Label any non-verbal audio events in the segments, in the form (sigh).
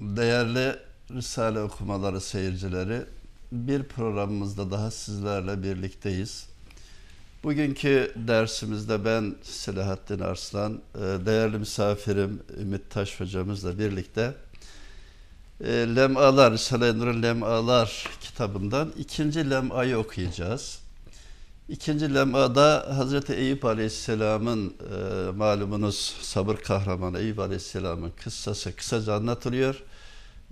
Değerli Risale okumaları seyircileri, bir programımızda daha sizlerle birlikteyiz. Bugünkü dersimizde ben Selahattin Arslan, e, değerli misafirim Ümit Taş hocamızla birlikte e, Lemalar, Risale-i Nur'un Lemalar kitabından ikinci lemayı okuyacağız. İkinci lemada Hazreti Eyüp Aleyhisselam'ın e, malumunuz sabır kahramanı Eyüp Aleyhisselam'ın kıssası kısaca anlatılıyor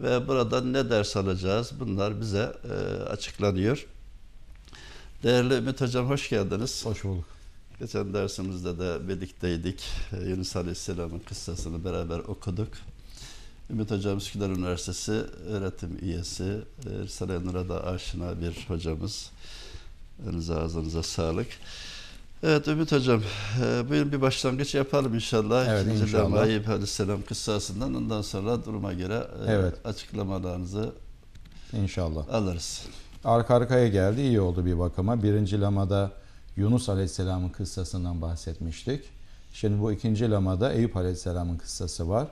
ve burada ne ders alacağız bunlar bize e, açıklanıyor. Değerli Ümit Hocam hoş geldiniz. Hoş bulduk. Geçen dersimizde de birlikteydik. Yunus Aleyhisselam'ın kıssasını beraber okuduk. Ümit Hocam Üsküdar Üniversitesi öğretim üyesi, Risale-i Nur'a da aşina bir hocamız. Elinize ağzınıza sağlık. Evet Ümit Hocam, e, bugün bir başlangıç yapalım inşallah. Evet İkinci inşallah. Ayıp Aleyhisselam kıssasından ondan sonra duruma göre e, evet. açıklamalarınızı inşallah alırız. Arka arkaya geldi, iyi oldu bir bakıma. Birinci lamada Yunus Aleyhisselam'ın kıssasından bahsetmiştik. Şimdi bu ikinci lamada Eyüp Aleyhisselam'ın kıssası var.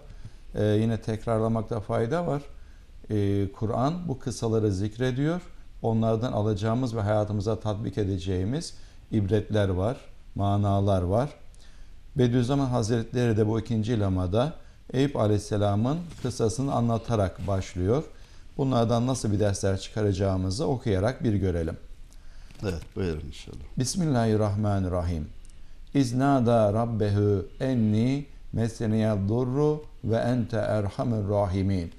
Ee, yine tekrarlamakta fayda var. Ee, Kur'an bu kıssaları zikrediyor. Onlardan alacağımız ve hayatımıza tatbik edeceğimiz ibretler var, manalar var. Bediüzzaman Hazretleri de bu ikinci lamada Eyüp Aleyhisselam'ın kıssasını anlatarak başlıyor. Bunlardan nasıl bir dersler çıkaracağımızı okuyarak bir görelim. Evet, buyurun inşallah. Bismillahirrahmanirrahim. İznada rabbehu enni meseniyel durru ve ente erhamer rahimin.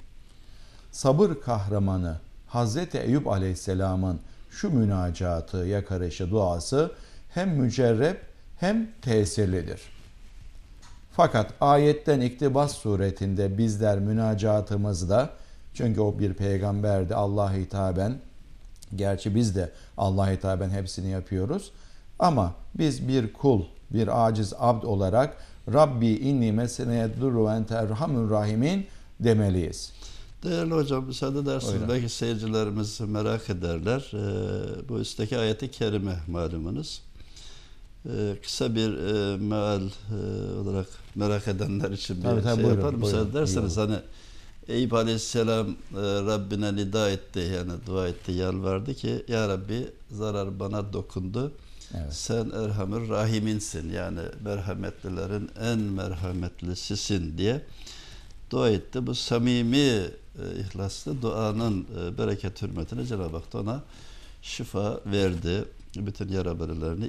Sabır kahramanı Hazreti Eyüp Aleyhisselam'ın şu münacatı, yakarışı, duası hem mücerrep hem tesirlidir. Fakat ayetten iktibas suretinde bizler münacatımızda çünkü o bir peygamberdi Allah'a hitaben gerçi biz de Allah'a hitaben hepsini yapıyoruz ama biz bir kul bir aciz abd olarak Rabbi inni meseneye durru ente rahimin demeliyiz. Değerli hocam müsaade edersiniz. Buyurun. Belki seyircilerimiz merak ederler. Ee, bu üstteki ayeti kerime malumunuz. Ee, kısa bir e, meal e, olarak merak edenler için bir tabii, tabii, şey buyurun, yapar. Müsaade buyurun, ederseniz hani Eyüp Aleyhisselam e, Rabbine nida etti yani dua etti, yalvardı ki Ya Rabbi zarar bana dokundu. Evet. Sen Erham'ın Rahim'insin yani merhametlilerin en merhametlisisin diye dua etti. Bu samimi e, ihlaslı duanın e, bereket hürmetine Cenab-ı Hak ona şifa verdi. Bütün yara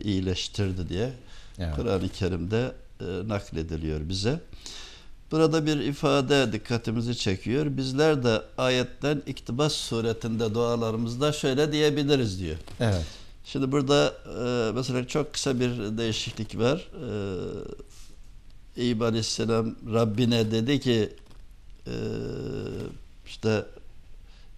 iyileştirdi diye evet. Kur'an-ı Kerim'de e, naklediliyor bize. Burada bir ifade dikkatimizi çekiyor. Bizler de ayetten iktibas suretinde dualarımızda şöyle diyebiliriz diyor. Evet. Şimdi burada e, mesela çok kısa bir değişiklik var. E, İbrahim Aleyhisselam Rabbine dedi ki e, işte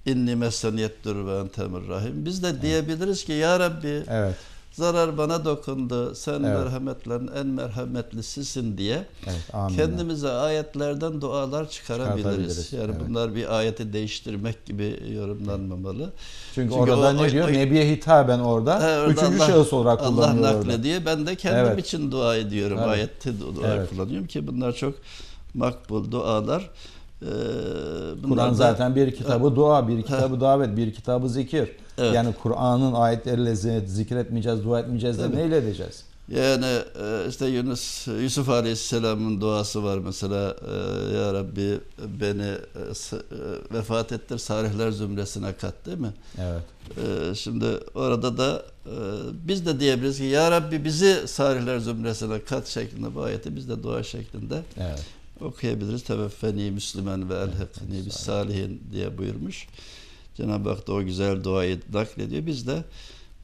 inni meseniyettir ve entemir rahim. Biz de diyebiliriz ki ya Rabbi evet. zarar bana dokundu. Sen evet. merhametlerin en merhametlisisin diye evet, kendimize ayetlerden dualar çıkarabiliriz. Yani evet. bunlar bir ayeti değiştirmek gibi yorumlanmamalı. Çünkü, Çünkü orada ne diyor? O, Nebiye hitaben orada. He, orada üçüncü Allah, şahıs olarak Allah nakle diye ben de kendim evet. için dua ediyorum. Evet. Ayette dua evet. kullanıyorum ki bunlar çok makbul dualar. Ee, Kur'an zaten bir kitabı dua, bir kitabı davet, bir kitabı zikir. Evet. Yani Kur'an'ın ayetleriyle zikretmeyeceğiz, dua etmeyeceğiz de Tabii. neyle edeceğiz? Yani e, işte Yunus Yusuf Aleyhisselam'ın duası var mesela e, ya Rabbi beni e, vefat ettir Sarihler zümresine kat değil mi? Evet. Şimdi orada da biz de diyebiliriz ki ya Rabbi bizi Sarihler zümresine kat şeklinde bu ayeti biz de dua şeklinde evet okuyabiliriz. Teveffeni Müslüman ve elhekni bis salihin diye buyurmuş. Cenab-ı Hak da o güzel duayı naklediyor. Biz de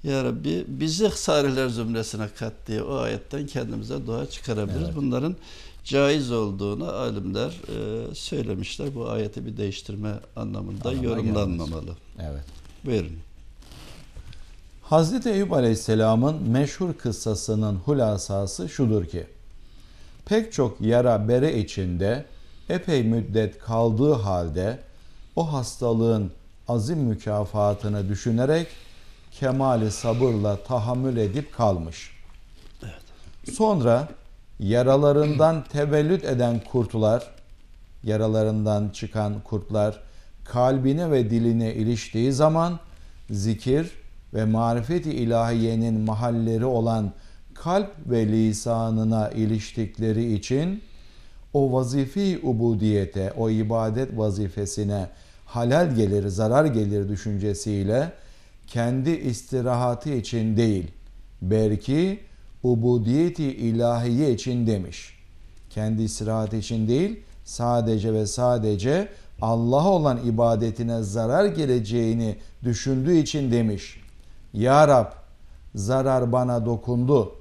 ya Rabbi bizi salihler zümresine kat diye o ayetten kendimize dua çıkarabiliriz. Evet. Bunların caiz olduğunu alimler e, söylemişler. Bu ayeti bir değiştirme anlamında Anlamına yorumlanmamalı. Gelmez. Evet. Buyurun. Hazreti Eyüp Aleyhisselam'ın meşhur kıssasının hulasası şudur ki pek çok yara bere içinde epey müddet kaldığı halde o hastalığın azim mükafatını düşünerek kemali sabırla tahammül edip kalmış. Sonra yaralarından tevellüt eden kurtlar, yaralarından çıkan kurtlar kalbine ve diline iliştiği zaman zikir ve marifeti ilahiyenin mahalleri olan kalp ve lisanına iliştikleri için o vazifi ubudiyete, o ibadet vazifesine halal gelir, zarar gelir düşüncesiyle kendi istirahati için değil, belki ubudiyeti ilahiye için demiş. Kendi istirahati için değil, sadece ve sadece Allah'a olan ibadetine zarar geleceğini düşündüğü için demiş. Ya Rab, zarar bana dokundu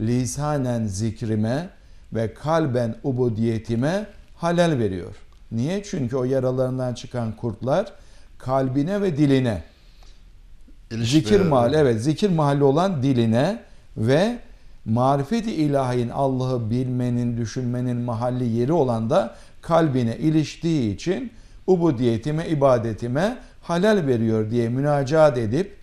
lisanen zikrime ve kalben ubudiyetime halel veriyor. Niye? Çünkü o yaralarından çıkan kurtlar kalbine ve diline İlişme. zikir mahalli evet zikir mahalli olan diline ve marifeti ilahin Allah'ı bilmenin, düşünmenin mahalli yeri olan da kalbine iliştiği için ubudiyetime, ibadetime halal veriyor diye münacat edip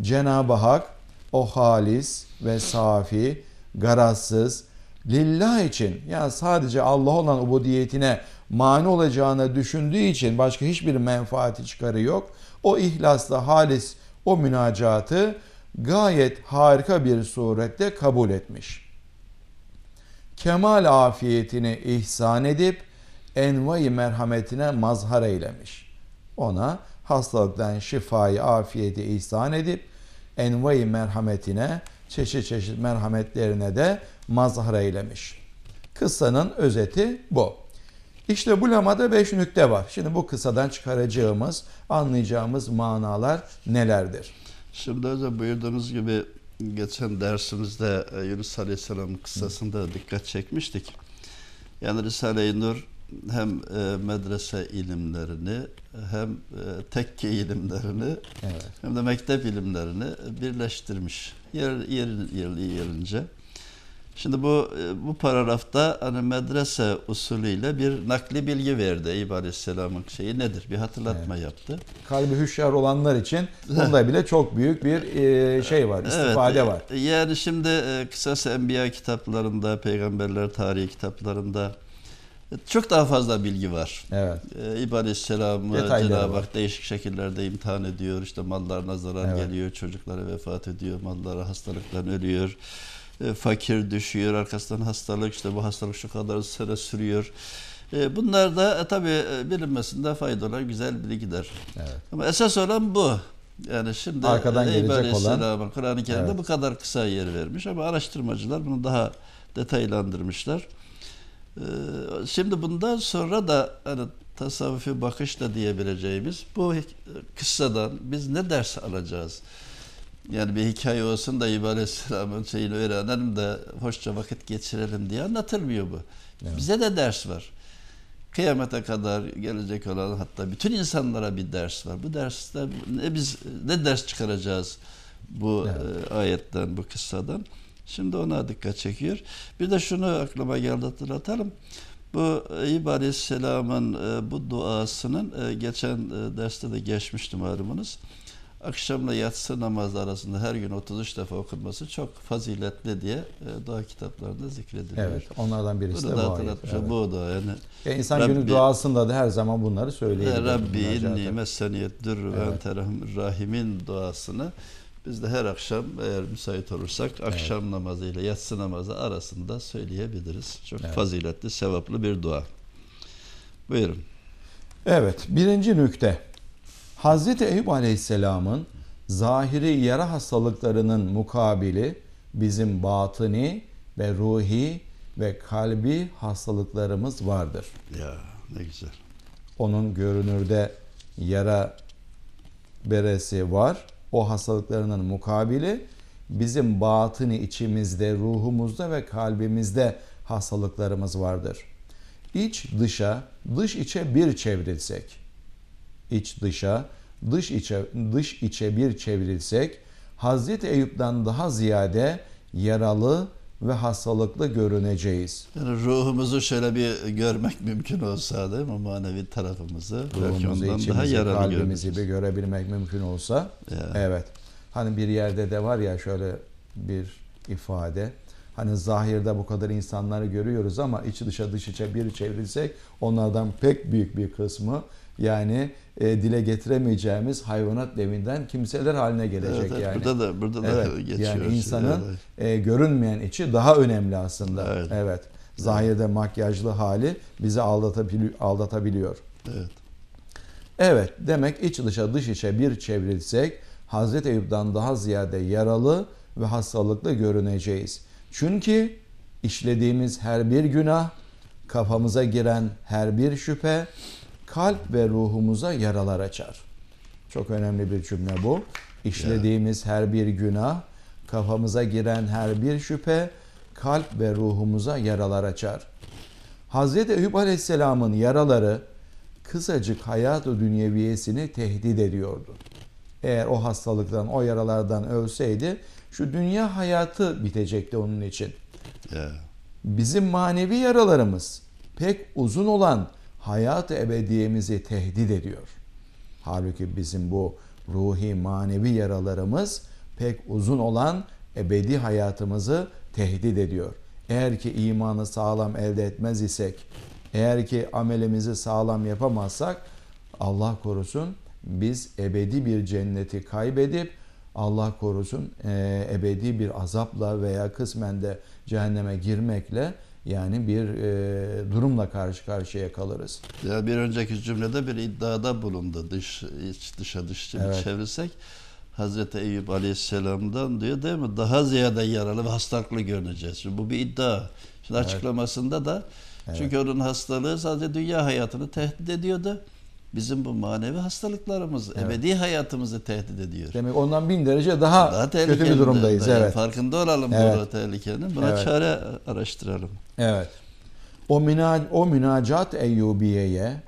Cenab-ı Hak o halis ve safi garazsız, lillah için yani sadece Allah olan ubudiyetine mani olacağını düşündüğü için başka hiçbir menfaati çıkarı yok. O ihlasla halis o münacatı gayet harika bir surette kabul etmiş. Kemal afiyetini ihsan edip envai merhametine mazhar eylemiş. Ona hastalıktan şifayı afiyeti ihsan edip envai merhametine çeşit çeşit merhametlerine de mazhar eylemiş. Kıssanın özeti bu. İşte bu lamada beş nükte var. Şimdi bu kısadan çıkaracağımız, anlayacağımız manalar nelerdir? Şimdi hocam buyurduğunuz gibi geçen dersimizde e, Yunus aleyhisselamın kıssasında dikkat çekmiştik. Yani Risale-i Nur hem e, medrese ilimlerini hem e, tekke ilimlerini evet. hem de mektep ilimlerini birleştirmiş. Yer yer yerli yerince. Şimdi bu e, bu paragrafta hani medrese usulüyle bir nakli bilgi verdi. Eyüp Aleyhisselam'ın şeyi nedir? Bir hatırlatma evet. yaptı. Kalbi hüşyar olanlar için (laughs) bunda bile çok büyük bir e, şey var, istifade evet. var. Yani şimdi e, kısası Enbiya kitaplarında, peygamberler tarihi kitaplarında çok daha fazla bilgi var. Evet. Ee, İb Aleyhisselam'ı Cenab-ı Hak değişik şekillerde imtihan ediyor. İşte mallarına zarar evet. geliyor, çocuklara vefat ediyor, mallara hastalıktan ölüyor. E, fakir düşüyor, arkasından hastalık, işte bu hastalık şu kadar süre sürüyor. E, bunlar da e, tabii e, bilinmesinde faydalı, güzel bilgiler. Evet. Ama esas olan bu. Yani şimdi Arkadan Eyüp Aleyhisselam'ın Kur'an-ı Kerim'de evet. bu kadar kısa yer vermiş ama araştırmacılar bunu daha detaylandırmışlar. Ee, şimdi bundan sonra da hani tasavvufi bakış da diyebileceğimiz bu kıssadan biz ne ders alacağız? Yani bir hikaye olsun da İbrahim Aleyhisselam'ın şeyini öğrenelim de hoşça vakit geçirelim diye anlatılmıyor bu. Evet. Bize de ders var. Kıyamete kadar gelecek olan hatta bütün insanlara bir ders var. Bu derste ne biz ne ders çıkaracağız bu evet. E, ayetten, bu kıssadan? Şimdi ona dikkat çekiyor. Bir de şunu aklıma geldi hatırlatalım. Bu İb Aleyhisselam'ın e, bu duasının e, geçen e, derste de geçmişti malumunuz. Akşamla yatsı namazı arasında her gün 33 defa okunması çok faziletli diye dua kitaplarında zikrediliyor. Evet onlardan birisi Bunu de bu ayet. Evet. Bu da yani. Ya insan Rabbi, günlük duasında da her zaman bunları söyleyebilir. Rabbi inni messeniyet ve evet. rahimin duasını biz de her akşam eğer müsait olursak evet. akşam namazıyla yatsı namazı arasında söyleyebiliriz. Çok evet. faziletli, sevaplı bir dua. Buyurun. Evet, birinci nükte. Hazreti Eyüp Aleyhisselam'ın zahiri yara hastalıklarının mukabili bizim batıni ve ruhi ve kalbi hastalıklarımız vardır. Ya ne güzel. Onun görünürde yara beresi var o hastalıklarının mukabili bizim batını içimizde, ruhumuzda ve kalbimizde hastalıklarımız vardır. İç dışa, dış içe bir çevrilsek, iç dışa, dış içe, dış içe bir çevrilsek, Hazreti Eyüp'ten daha ziyade yaralı, ve hastalıklı görüneceğiz. Yani ruhumuzu şöyle bir görmek mümkün olsa değil mi? Manevi tarafımızı. Ruhumuzu, içimizi, daha kalbimizi görürüz. bir görebilmek mümkün olsa. Ya. Evet. Hani bir yerde de var ya şöyle bir ifade. Hani zahirde bu kadar insanları görüyoruz ama iç dışa dış içe bir çevrilsek onlardan pek büyük bir kısmı yani e, dile getiremeyeceğimiz hayvanat devinden kimseler haline gelecek evet, evet, yani. Burada da burada da evet, geçiyor. Yani insanın evet. e, görünmeyen içi daha önemli aslında. Evet. evet. Zahirde makyajlı hali bizi aldatabiliyor. Evet. Evet, demek iç dışa dış içe bir çevrilsek Hazreti Eyüp'ten daha ziyade yaralı ve hastalıklı görüneceğiz. Çünkü işlediğimiz her bir günah, kafamıza giren her bir şüphe, kalp ve ruhumuza yaralar açar. Çok önemli bir cümle bu. İşlediğimiz her bir günah, kafamıza giren her bir şüphe kalp ve ruhumuza yaralar açar. Hz. Eyüp Aleyhisselam'ın yaraları kısacık hayat-ı dünyeviyesini tehdit ediyordu. Eğer o hastalıktan, o yaralardan ölseydi şu dünya hayatı bitecekti onun için. Bizim manevi yaralarımız pek uzun olan hayat ebediyemizi tehdit ediyor. Halbuki bizim bu ruhi manevi yaralarımız pek uzun olan ebedi hayatımızı tehdit ediyor. Eğer ki imanı sağlam elde etmez isek, eğer ki amelimizi sağlam yapamazsak Allah korusun biz ebedi bir cenneti kaybedip Allah korusun ebedi bir azapla veya kısmen de cehenneme girmekle yani bir e, durumla karşı karşıya kalırız. Ya bir önceki cümlede bir iddiada bulundu dış iç dışa dışçı evet. çevirsek. Hazreti Eyüp Aleyhisselam'dan diyor değil mi? Daha ziyade yaralı ve hastalıklı görüneceğiz. Şimdi bu bir iddia. Şimdi evet. açıklamasında da evet. çünkü onun hastalığı sadece dünya hayatını tehdit ediyordu bizim bu manevi hastalıklarımız evet. ebedi hayatımızı tehdit ediyor. Demek ondan bin derece daha, daha kötü bir durumdayız. evet. Farkında olalım evet. bu tehlikenin. Buna evet. çare araştıralım. Evet. O, müna, o münacat Eyyubiye'ye,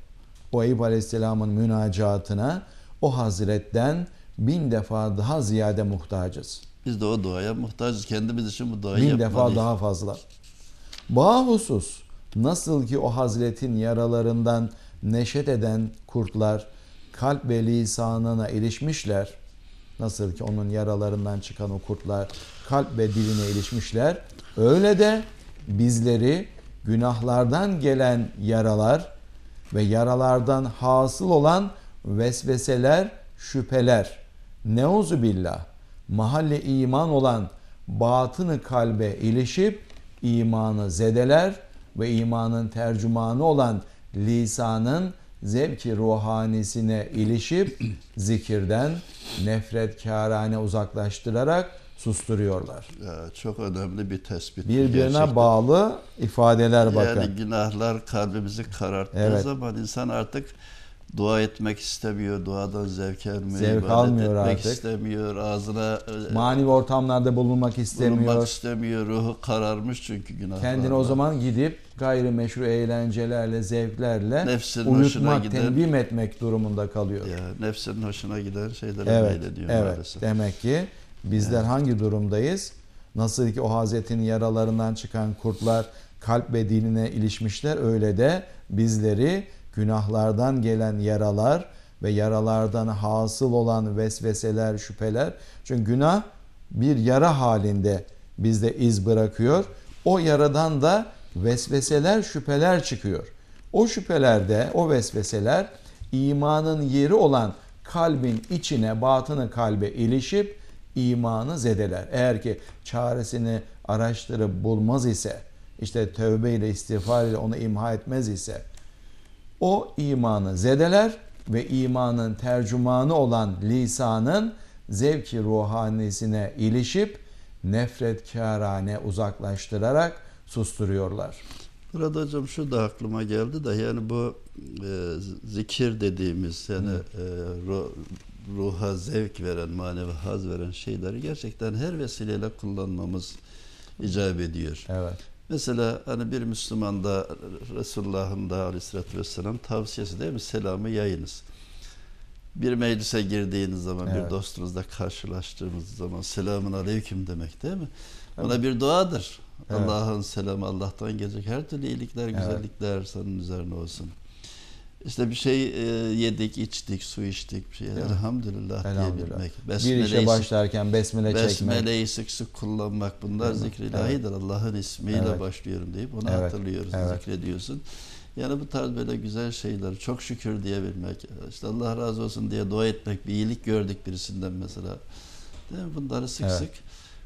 o Eyüp Aleyhisselam'ın münacatına o hazretten bin defa daha ziyade muhtacız. Biz de o duaya muhtacız. Kendimiz için bu duayı yapmalıyız. Bin defa daha fazla. Bahusus nasıl ki o hazretin yaralarından neşet eden kurtlar kalp ve lisanına erişmişler. Nasıl ki onun yaralarından çıkan o kurtlar kalp ve diline erişmişler. Öyle de bizleri günahlardan gelen yaralar ve yaralardan hasıl olan vesveseler, şüpheler, neuzu billah, mahalle iman olan batını kalbe ilişip imanı zedeler ve imanın tercümanı olan lisanın zevki ruhanesine ilişip (clears throat) zikirden nefret nefretkârane uzaklaştırarak susturuyorlar. Ya, çok önemli bir tespit. Birbirine gerçekten. bağlı ifadeler bakın. Yani günahlar kalbimizi kararttığı evet. zaman insan artık dua etmek istemiyor, duadan zevk almıyor, zevk almıyor etmek artık. istemiyor, ağzına e, manevi ortamlarda bulunmak istemiyor. Bulunmak istemiyor, ruhu kararmış çünkü günahlarla. Kendini o zaman gidip gayri meşru eğlencelerle, zevklerle nefsinin uyutmak, giden, tenbim etmek durumunda kalıyor. Ya, nefsinin hoşuna giden şeylere evet, meyleniyor evet. maalesef. Demek ki bizler yani. hangi durumdayız? Nasıl ki o Hazretin yaralarından çıkan kurtlar kalp ve dinine ilişmişler öyle de bizleri günahlardan gelen yaralar ve yaralardan hasıl olan vesveseler, şüpheler. Çünkü günah bir yara halinde bizde iz bırakıyor. O yaradan da vesveseler, şüpheler çıkıyor. O şüphelerde, o vesveseler imanın yeri olan kalbin içine, batını kalbe ilişip imanı zedeler. Eğer ki çaresini araştırıp bulmaz ise, işte tövbeyle, istiğfar ile onu imha etmez ise, o imanı zedeler ve imanın tercümanı olan lisanın zevki ruhanesine ilişip nefretkârane uzaklaştırarak susturuyorlar. Burada hocam şu da aklıma geldi de yani bu e, zikir dediğimiz yani e, ru, ruha zevk veren, manevi haz veren şeyleri gerçekten her vesileyle kullanmamız icap ediyor. Evet. Mesela hani bir Müslüman da Resulullah'ın da aleyhissalatü vesselam tavsiyesi değil mi? Selamı yayınız. Bir meclise girdiğiniz zaman, evet. bir dostunuzla karşılaştığınız zaman selamun aleyküm demek değil mi? Ona evet. bir duadır. Evet. Allah'ın selamı Allah'tan gelecek her türlü iyilikler, güzellikler evet. senin üzerine olsun. İşte bir şey e, yedik, içtik, su içtik bir şey. Elhamdülillah, diyebilmek. bir işe başlarken besmele çekmek. Besmeleyi sık sık kullanmak. Bunlar evet. zikrilahidir. Evet. Allah'ın ismiyle evet. başlıyorum deyip onu evet. hatırlıyoruz, evet. zikrediyorsun. Yani bu tarz böyle güzel şeyler, çok şükür diyebilmek, İşte Allah razı olsun diye dua etmek, bir iyilik gördük birisinden mesela. Değil mi? Bunları sık evet. sık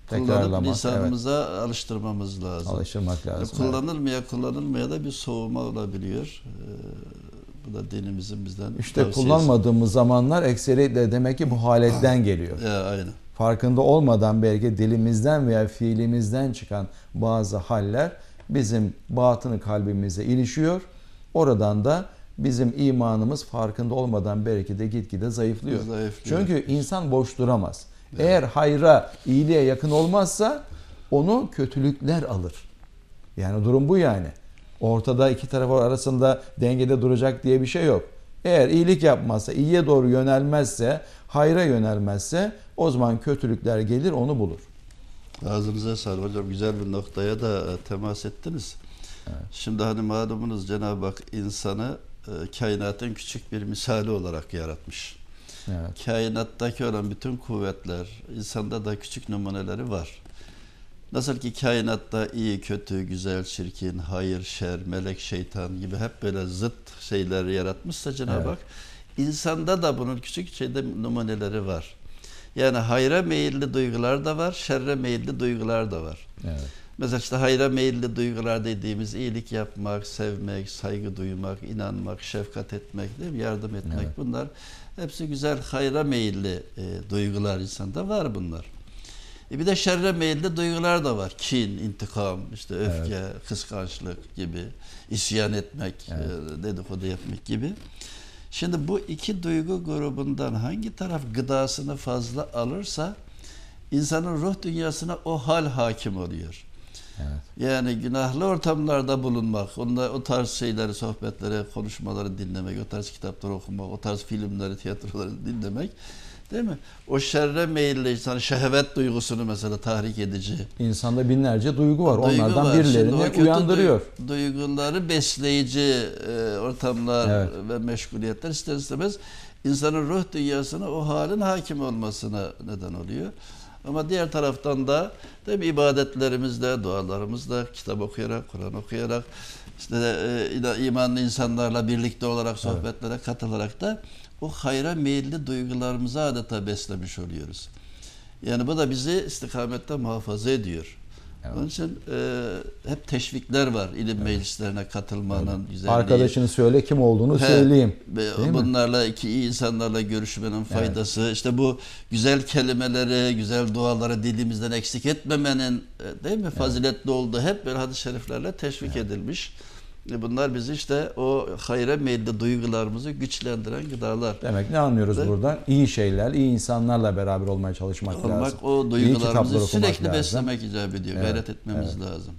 kullanıp insanımıza evet. alıştırmamız lazım. Alıştırmak lazım. Yani kullanılmaya kullanılmaya da bir soğuma olabiliyor. Ee, bu da dinimizin bizden İşte tavsiyesi. kullanmadığımız zamanlar ekseriyetle demek ki bu muhaletten ah, geliyor. Ya, aynen. Farkında olmadan belki dilimizden veya fiilimizden çıkan bazı haller bizim batını kalbimize ilişiyor. Oradan da bizim imanımız farkında olmadan belki de gitgide zayıflıyor. zayıflıyor. Çünkü insan boş duramaz. Evet. Eğer hayra, iyiliğe yakın olmazsa onu kötülükler alır. Yani durum bu yani. Ortada iki taraf arasında dengede duracak diye bir şey yok. Eğer iyilik yapmazsa, iyiye doğru yönelmezse, hayra yönelmezse o zaman kötülükler gelir onu bulur. Ağzınıza sağlık hocam. Güzel bir noktaya da e, temas ettiniz. Evet. Şimdi hani malumunuz Cenab-ı Hak insanı e, kainatın küçük bir misali olarak yaratmış. Evet. Kainattaki olan bütün kuvvetler, insanda da küçük numuneleri var. Nasıl ki kainatta iyi, kötü, güzel, çirkin, hayır, şer, melek, şeytan gibi hep böyle zıt şeyler yaratmışsa Cenab-ı evet. Hak insanda da bunun küçük şeyde numuneleri var. Yani hayra meyilli duygular da var, şerre meyilli duygular da var. Evet. Mesela işte hayra meyilli duygular dediğimiz iyilik yapmak, sevmek, saygı duymak, inanmak, şefkat etmek, değil mi? yardım etmek evet. bunlar hepsi güzel hayra meyilli e, duygular insanda var bunlar. E bir de şerre meyilli duygular da var. Kin, intikam, işte öfke, evet. kıskançlık gibi, isyan etmek, e, evet. dedikodu yapmak gibi. Şimdi bu iki duygu grubundan hangi taraf gıdasını fazla alırsa insanın ruh dünyasına o hal hakim oluyor. Evet. Yani günahlı ortamlarda bulunmak, onlar o tarz şeyleri, sohbetleri, konuşmaları dinlemek, o tarz kitapları okumak, o tarz filmleri, tiyatroları dinlemek Değil mi? O şerre meyilli insan şehvet duygusunu mesela tahrik edici. İnsanda binlerce duygu var. Duygu Onlardan var. birilerini Şimdi uyandırıyor. Duyguları besleyici e, ortamlar evet. ve meşguliyetler ister istemez insanın ruh dünyasına o halin hakim olmasına neden oluyor. Ama diğer taraftan da tabi ibadetlerimizle, dualarımızla, kitap okuyarak, Kur'an okuyarak, işte e, imanlı insanlarla birlikte olarak sohbetlere evet. katılarak da o hayra meyilli duygularımızı adeta beslemiş oluyoruz. Yani bu da bizi istikamette muhafaza ediyor. Evet. Onun için e, hep teşvikler var ilim evet. meclislerine katılmanın evet. güzelliği. Arkadaşını söyle kim olduğunu He, söyleyeyim. Değil bunlarla mi? iki iyi insanlarla görüşmenin faydası. Evet. İşte bu güzel kelimeleri, güzel duaları dilimizden eksik etmemenin e, değil mi faziletli evet. olduğu hep böyle hadis-i şeriflerle teşvik evet. edilmiş. E, bunlar biz işte o hayra meyilli duygularımızı güçlendiren gıdalar. Demek ne anlıyoruz De, buradan? İyi şeyler, iyi insanlarla beraber olmaya çalışmak olmak, lazım. O duygularımızı sürekli lazım. beslemek icap ediyor. Evet, Gayret etmemiz evet. lazım.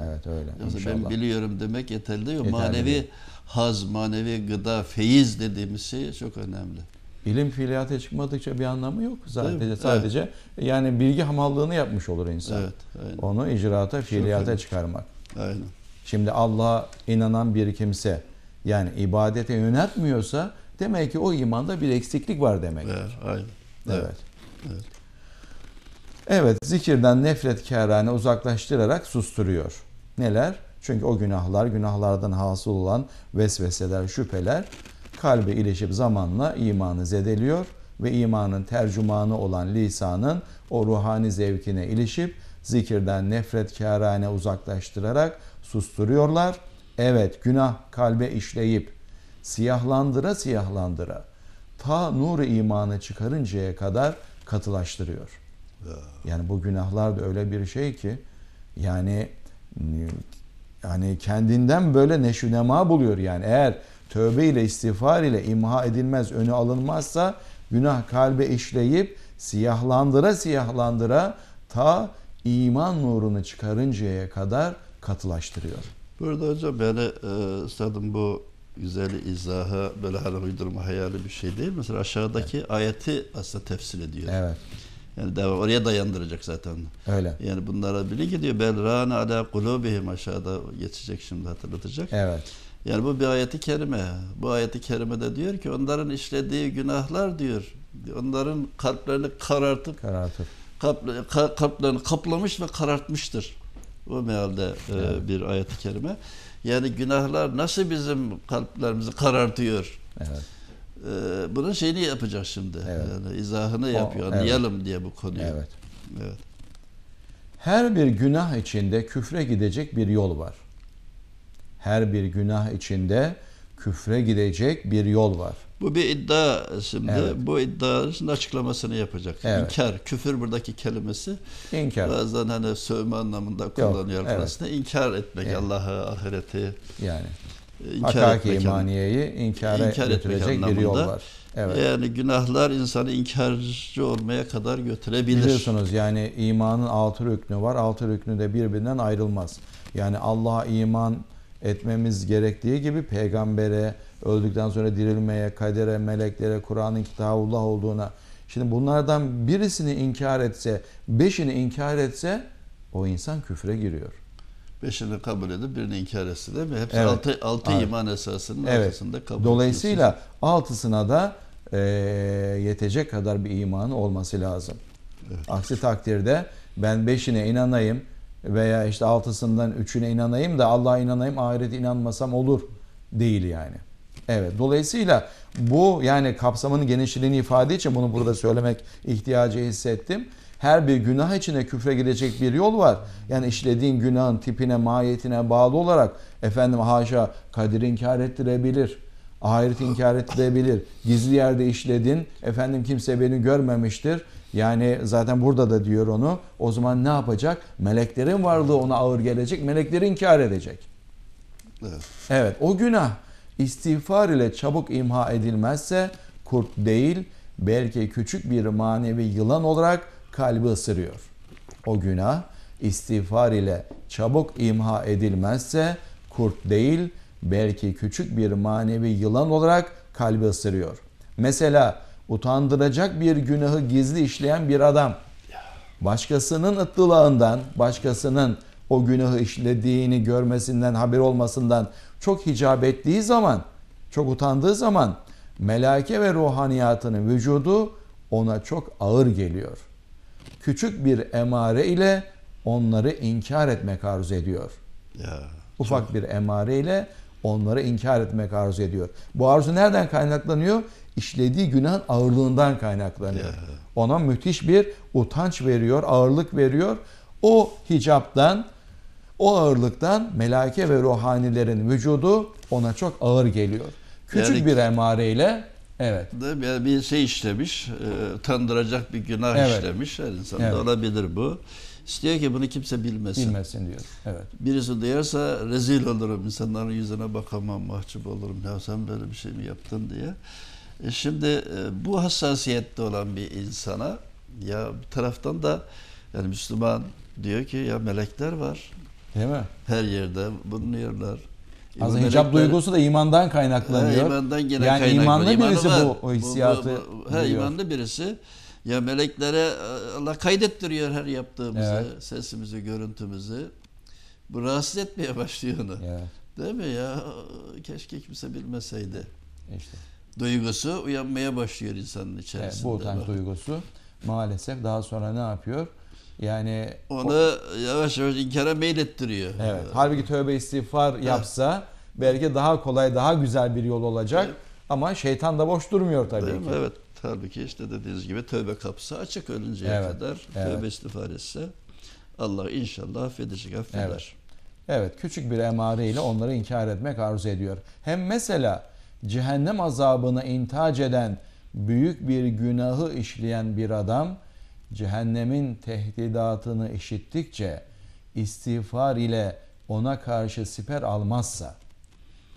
evet öyle. Yani ben biliyorum demek yeterli değil. Yeterli manevi değil. haz, manevi gıda, feyiz dediğimiz şey çok önemli. Bilim fiiliyata çıkmadıkça bir anlamı yok. Sadece sadece evet. yani bilgi hamallığını yapmış olur insan. Evet, aynen. Onu icraata, fiiliyata çıkarmak. Aynen. Şimdi Allah'a inanan bir kimse yani ibadete yöneltmiyorsa demek ki o imanda bir eksiklik var demek. Evet, aynen. Evet. evet. Evet. Evet, zikirden nefretkarane uzaklaştırarak susturuyor. Neler? Çünkü o günahlar, günahlardan hasıl olan vesveseler, şüpheler kalbe ilişip zamanla imanı zedeliyor ve imanın tercümanı olan lisanın o ruhani zevkine ilişip zikirden nefretkârâne uzaklaştırarak susturuyorlar. Evet günah kalbe işleyip siyahlandıra siyahlandıra ta nur imanı çıkarıncaya kadar katılaştırıyor. Yani bu günahlar da öyle bir şey ki yani yani kendinden böyle neşünema buluyor yani eğer tövbe ile istiğfar ile imha edilmez önü alınmazsa günah kalbe işleyip siyahlandıra siyahlandıra ta iman nurunu çıkarıncaya kadar katılaştırıyor. Burada hocam yani e, üstadım bu güzel izahı böyle hani uydurma hayali bir şey değil. Mesela aşağıdaki evet. ayeti aslında tefsir ediyor. Evet. Yani devam, oraya dayandıracak zaten. Öyle. Yani bunlara bile gidiyor. Bel rana ala kulubihim aşağıda geçecek şimdi hatırlatacak. Evet. Yani bu bir ayeti kerime. Bu ayeti kerimede diyor ki onların işlediği günahlar diyor. Onların kalplerini karartıp, karartıp. Kalp, kalplerini kaplamış ve karartmıştır. Bu mealde e, evet. bir ayet-i kerime. Yani günahlar nasıl bizim kalplerimizi karartıyor. Evet. E, bunun şeyini yapacak şimdi. Evet. Yani izahını o, yapıyor. Anlayalım hani evet. diye bu konuyu. Evet. evet. Her bir günah içinde küfre gidecek bir yol var. Her bir günah içinde küfre gidecek bir yol var. Bu bir iddia şimdi. Evet. Bu iddianın açıklamasını yapacak. Evet. İnkar, küfür buradaki kelimesi İnkar. bazen hani sövme anlamında kullanıyor evet. aslında. İnkar etmek evet. Allah'ı, ahireti. Yani inkar Hakaki etmek, imaniyeyi inkara inkar götürecek anlamında. bir yol var. Evet. Yani günahlar insanı inkarcı olmaya kadar götürebilir. Biliyorsunuz yani imanın altı rüknü var. Altı rüknü de birbirinden ayrılmaz. Yani Allah'a iman etmemiz gerektiği gibi peygambere, öldükten sonra dirilmeye, kadere, meleklere, Kur'an'ın kitabullah olduğuna. Şimdi bunlardan birisini inkar etse, beşini inkar etse o insan küfre giriyor. Beşini kabul edip birini inkar etse değil mi? Hepsi evet. altı, altı iman esasının evet. altısında kabul Dolayısıyla ediyorsun. altısına da e, yetecek kadar bir imanı olması lazım. Evet. Aksi takdirde ben beşine inanayım veya işte altısından üçüne inanayım da Allah'a inanayım ahirete inanmasam olur değil yani. Evet. Dolayısıyla bu yani kapsamının genişliğini ifade için bunu burada söylemek ihtiyacı hissettim. Her bir günah içine küfre gidecek bir yol var. Yani işlediğin günahın tipine, mahiyetine bağlı olarak efendim haşa kadir inkar ettirebilir. Ahiret inkar ettirebilir. Gizli yerde işledin. Efendim kimse beni görmemiştir. Yani zaten burada da diyor onu. O zaman ne yapacak? Meleklerin varlığı ona ağır gelecek. Melekleri inkar edecek. Evet. evet o günah istiğfar ile çabuk imha edilmezse kurt değil belki küçük bir manevi yılan olarak kalbi ısırıyor. O günah istiğfar ile çabuk imha edilmezse kurt değil belki küçük bir manevi yılan olarak kalbi ısırıyor. Mesela utandıracak bir günahı gizli işleyen bir adam başkasının ıtlılığından, başkasının o günahı işlediğini görmesinden, haber olmasından çok hicap ettiği zaman, çok utandığı zaman melake ve ruhaniyatının vücudu ona çok ağır geliyor. Küçük bir emare ile onları inkar etmek arzu ediyor. Ya, Ufak çok... bir emare ile onları inkar etmek arzu ediyor. Bu arzu nereden kaynaklanıyor? İşlediği günah ağırlığından kaynaklanıyor. Ya. Ona müthiş bir utanç veriyor, ağırlık veriyor. O hicaptan, o ağırlıktan melaike ve ruhanilerin vücudu ona çok ağır geliyor. Küçük yani, bir emareyle evet. Yani bir şey işlemiş, e, utandıracak bir günah evet. işlemiş. Her insan evet. olabilir bu. İstiyor ki bunu kimse bilmesin. Bilmesin diyor. Evet. Birisi duyarsa rezil olurum, insanların yüzüne bakamam, mahcup olurum. Ya sen böyle bir şey mi yaptın diye. E şimdi e, bu hassasiyette olan bir insana ya bir taraftan da yani Müslüman diyor ki ya melekler var, Değil mi? Her yerde bulunuyorlar. Az İman hicap duygusu da imandan kaynaklanıyor. He, imandan gene yani kaynaklanıyor. imanda birisi var. bu hissiyatı. Bu, bu, he, duyuyor. imanda birisi ya meleklere Allah kaydettiriyor her yaptığımızı, evet. sesimizi, görüntümüzü. Bu rahatsız etmeye başlıyor onu. Evet. Değil mi ya? Keşke kimse bilmeseydi. İşte. Duygusu uyanmaya başlıyor insanın içerisinde. Evet, bu utanç duygusu maalesef daha sonra ne yapıyor? Yani onu o, yavaş yavaş inkara meylettiriyor. Evet. Halbuki tövbe istiğfar yapsa belki daha kolay, daha güzel bir yol olacak. Evet. Ama şeytan da boş durmuyor tabii Değil ki. Mi? Evet. Tabii ki işte dediğiniz gibi tövbe kapısı açık ölünceye evet. kadar. Evet. Tövbe istiğfar etse Allah inşallah affedecek, affeder. Evet. evet. Küçük bir emare ile onları inkar etmek arzu ediyor. Hem mesela cehennem azabına intac eden büyük bir günahı işleyen bir adam cehennemin tehdidatını işittikçe istiğfar ile ona karşı siper almazsa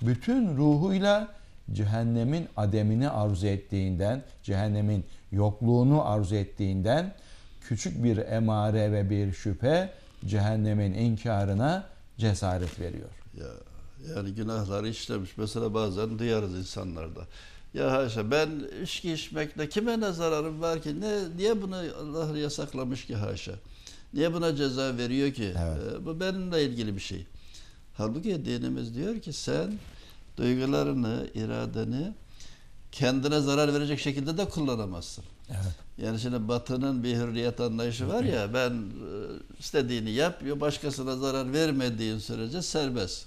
bütün ruhuyla cehennemin ademini arzu ettiğinden, cehennemin yokluğunu arzu ettiğinden küçük bir emare ve bir şüphe cehennemin inkarına cesaret veriyor. Ya, yani günahları işlemiş. Mesela bazen duyarız insanlarda. Ya haşa ben içki içmekte kime ne zararım var ki? Ne, niye bunu Allah yasaklamış ki haşa? Niye buna ceza veriyor ki? Evet. Ee, bu benimle ilgili bir şey. Halbuki dinimiz diyor ki sen duygularını, iradeni kendine zarar verecek şekilde de kullanamazsın. Evet. Yani şimdi Batı'nın bir hürriyet anlayışı var ya ben e, istediğini yap, başkasına zarar vermediğin sürece serbest.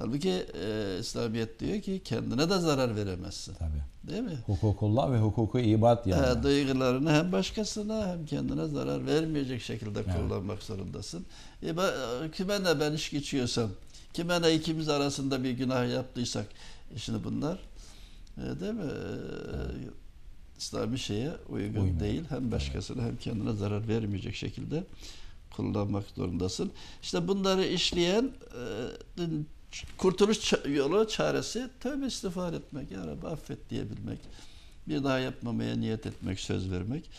Halbuki e, İslamiyet diyor ki kendine de zarar veremezsin. Tabii. Değil mi? Hukukullah ve hukuku ibat yani. Ha, duygularını hem başkasına hem kendine zarar vermeyecek şekilde evet. kullanmak zorundasın. E, ben, kime ne ben iş geçiyorsam, kime ne ikimiz arasında bir günah yaptıysak, e, şimdi bunlar e, değil mi? E, evet. İslami şeye uygun Uymuyor. değil. Hem başkasına evet. hem kendine zarar vermeyecek şekilde kullanmak zorundasın. İşte bunları işleyen e, kurtuluş yolu çaresi tövbe istiğfar etmek. Ya Rabbi affet diyebilmek. Bir daha yapmamaya niyet etmek, söz vermek.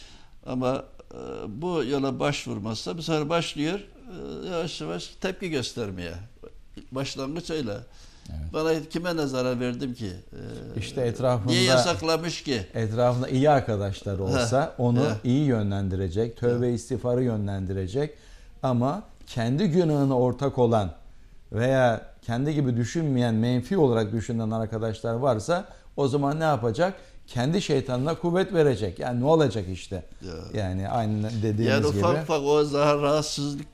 Ama e, bu yola başvurmazsa bu sefer başlıyor e, yavaş yavaş tepki göstermeye. Başlangıç öyle. Evet. Bana kime ne zarar verdim ki? Ee, işte etrafında niye yasaklamış ki? Etrafında iyi arkadaşlar olsa onu iyi yönlendirecek, tövbe ha. istiğfarı yönlendirecek ama kendi günahına ortak olan veya kendi gibi düşünmeyen, menfi olarak düşünen arkadaşlar varsa o zaman ne yapacak? Kendi şeytanına kuvvet verecek. Yani ne olacak işte? Ya. Yani aynı dediğimiz yani gibi. Yani ufak ufak o zar rahatsızlık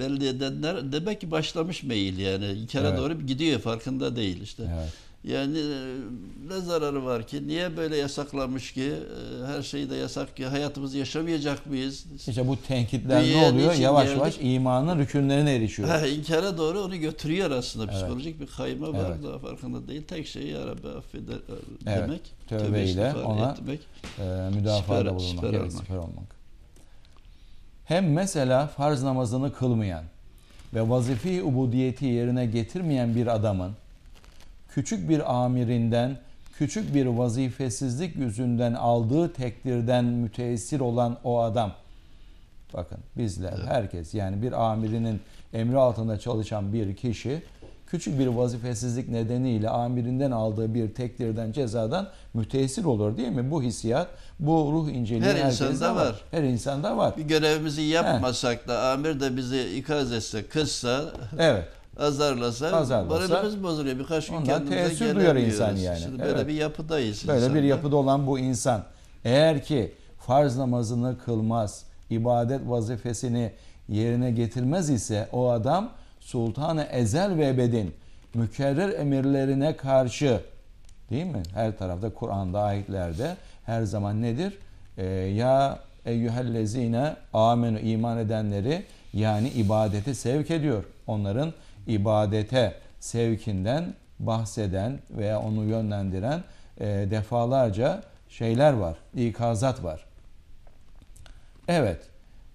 belli edenler demek ki başlamış meyil yani. İnkara evet. doğru gidiyor farkında değil işte. Evet. Yani e, ne zararı var ki? Niye böyle yasaklamış ki? E, her şeyi de yasak ki. Hayatımızı yaşamayacak mıyız? İşte bu tenkitler ne oluyor? Yavaş geldik? yavaş imanın rükünlerine erişiyor. Ha, inkara doğru onu götürüyor aslında. Evet. Psikolojik bir kayma var. Evet. Daha farkında değil. Tek şey Ya Rabbi affeder e, evet. demek. Tövbeyle tövbe ona etmek. E, müdafada bulunmak. Siper olmak. Siper olmak. Hem mesela farz namazını kılmayan ve vazifi ubudiyeti yerine getirmeyen bir adamın küçük bir amirinden, küçük bir vazifesizlik yüzünden aldığı tekdirden müteessir olan o adam. Bakın bizler, herkes yani bir amirinin emri altında çalışan bir kişi küçük bir vazifesizlik nedeniyle amirinden aldığı bir tekdirden cezadan müteessir olur değil mi? Bu hissiyat, bu ruh inceliği her insanda var. var. Her insanda var. Bir görevimizi yapmasak He. da amir de bizi ikaz etse, kızsa evet azarlasa, azarlasa moralimiz bozuluyor. Birkaç gün ondan teessür duyar insan yani. Şimdi evet. böyle bir yapıdayız. Böyle insanda. bir yapıda olan bu insan eğer ki farz namazını kılmaz, ibadet vazifesini yerine getirmez ise o adam sultanı ezel ve ebedin mükerrer emirlerine karşı değil mi? Her tarafta Kur'an'da ayetlerde her zaman nedir? Ee, ya eyyühellezine amenu iman edenleri yani ibadete sevk ediyor. Onların ibadete sevkinden bahseden veya onu yönlendiren e, defalarca şeyler var, ikazat var. Evet,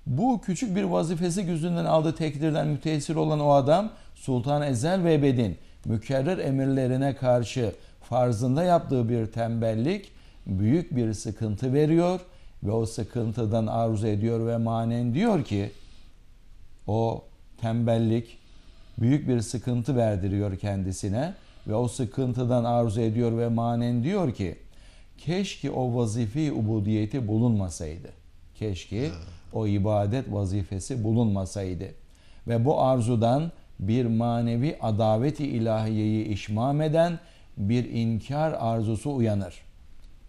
bu küçük bir vazifesi gözünden aldığı tekdirden müteessir olan o adam Sultan Ezel ve Bedin mükerrer emirlerine karşı farzında yaptığı bir tembellik büyük bir sıkıntı veriyor ve o sıkıntıdan arzu ediyor ve manen diyor ki o tembellik büyük bir sıkıntı verdiriyor kendisine ve o sıkıntıdan arzu ediyor ve manen diyor ki keşke o vazifi ubudiyeti bulunmasaydı. Keşke o ibadet vazifesi bulunmasaydı. Ve bu arzudan bir manevi adaveti ilahiyeyi işmam eden bir inkar arzusu uyanır.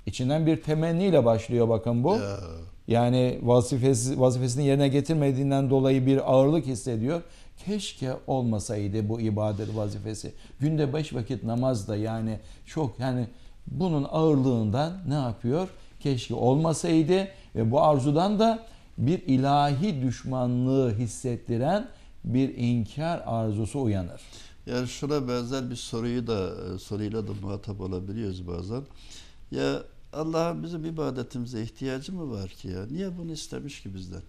İçinden bir temenniyle başlıyor bakın bu. Yani vazifesi, vazifesini yerine getirmediğinden dolayı bir ağırlık hissediyor Keşke olmasaydı bu ibadet vazifesi. Günde beş vakit namaz da yani çok yani bunun ağırlığından ne yapıyor? Keşke olmasaydı ve bu arzudan da bir ilahi düşmanlığı hissettiren bir inkar arzusu uyanır. Yani şuna benzer bir soruyu da soruyla da muhatap olabiliyoruz bazen. Ya Allah'ın bizim ibadetimize ihtiyacı mı var ki ya? Niye bunu istemiş ki bizden?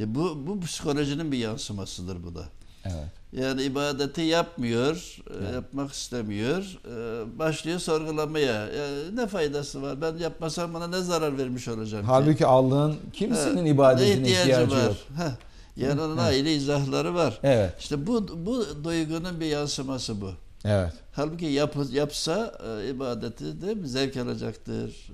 E bu, bu psikolojinin bir yansımasıdır bu da. Evet. Yani ibadeti yapmıyor, e, evet. yapmak istemiyor. E, başlıyor sorgulamaya. Yani ne faydası var? Ben yapmasam bana ne zarar vermiş olacağım? Halbuki diye. Allah'ın kimsenin ha, ibadetine ihtiyacı, ihtiyacı var. yok. Ha. Yani onun aile izahları var. Evet. İşte bu, bu duygunun bir yansıması bu. Evet. Halbuki yap, yapsa e, ibadeti de zevk alacaktır,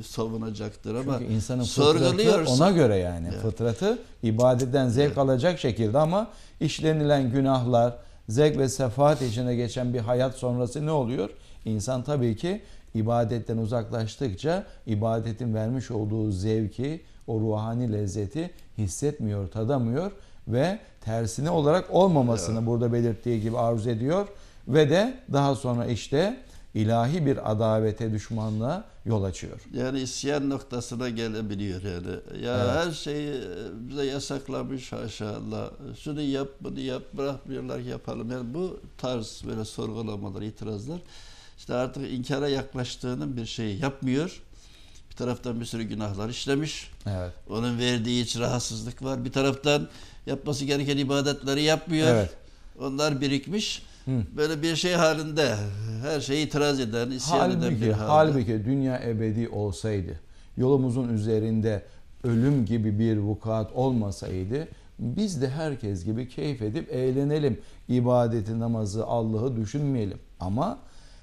e, savunacaktır ama Çünkü insanın fıtratı ona göre yani. Evet. Fıtratı ibadetten zevk evet. alacak şekilde ama işlenilen günahlar, zevk ve sefaat içine geçen bir hayat sonrası ne oluyor? İnsan tabii ki ibadetten uzaklaştıkça ibadetin vermiş olduğu zevki, o ruhani lezzeti hissetmiyor, tadamıyor ve tersine olarak olmamasını evet. burada belirttiği gibi arzu ediyor ve de daha sonra işte ilahi bir adavete, düşmanlığa yol açıyor. Yani isyan noktasına gelebiliyor yani. Ya evet. her şeyi e, bize yasaklamış haşallah. Şunu yap, bunu yap, bırakmıyorlar yapalım. Yani bu tarz böyle sorgulamalar, itirazlar işte artık inkara yaklaştığının bir şeyi yapmıyor. Bir taraftan bir sürü günahlar işlemiş. Evet. Onun verdiği hiç rahatsızlık var. Bir taraftan yapması gereken ibadetleri yapmıyor. Evet. Onlar birikmiş. Hı. Böyle bir şey halinde her şeyi itiraz eden, isyan halbuki, eden bir halde. Halbuki dünya ebedi olsaydı, yolumuzun üzerinde ölüm gibi bir vukuat olmasaydı biz de herkes gibi keyif edip eğlenelim. İbadeti, namazı, Allah'ı düşünmeyelim. Ama